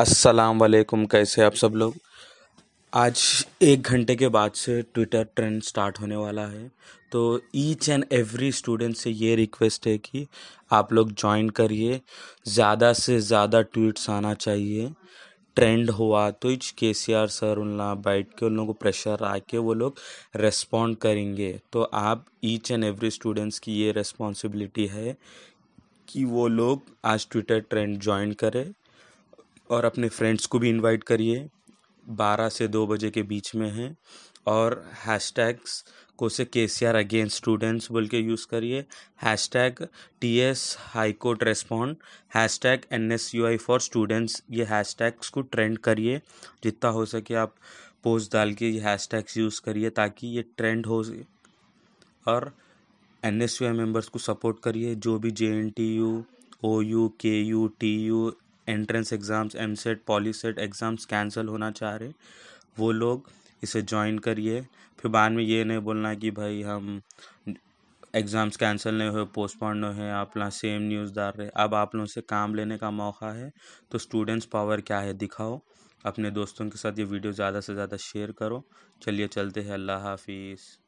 अस्सलाम वालेकुम कैसे आप सब लोग आज एक घंटे के बाद से ट्विटर ट्रेंड स्टार्ट होने वाला है तो ईच एंड एवरी स्टूडेंट से ये रिक्वेस्ट है कि आप लोग ज्वाइन करिए ज़्यादा से ज़्यादा ट्वीट्स आना चाहिए ट्रेंड हुआ तो इच के सी आर सर उन बैठ के उन लोगों को प्रेशर आके वो लोग रेस्पॉन्ड करेंगे तो आप ईच एंड एवरी स्टूडेंट्स की ये रेस्पॉन्सिबिलिटी है कि वो लोग आज ट्विटर ट्रेंड ज्वाइन करें और अपने फ्रेंड्स को भी इनवाइट करिए बारह से दो बजे के बीच में है और हैश टैग्स को से के सी आर अगेंस्ट स्टूडेंट्स बोल के यूज़ करिए hashtag T S high court respond hashtag N S U I for students ये हैश टैग्स को ट्रेंड करिए जितना हो सके आप पोस्ट डाल के ये हैश टैग्स यूज़ करिए ताकि ये ट्रेंड हो और N S U I members को सपोर्ट करिए जो भी J N T U O U K U T U entrance exams EAMCET POLYCET exams cancel होना चाह रहे वो लोग इसे ज्वाइन करिए फिर बाद में ये नहीं बोलना कि भाई हम एग्ज़ाम्स कैंसिल नहीं हुए पोस्टपोन नहीं हुए आप ना सेम न्यूज़ डाल रहे अब आप लोगों से काम लेने का मौका है तो स्टूडेंट्स पावर क्या है दिखाओ अपने दोस्तों के साथ ये वीडियो ज़्यादा से ज़्यादा शेयर करो चलिए चलते हैं अल्लाह हाफिज़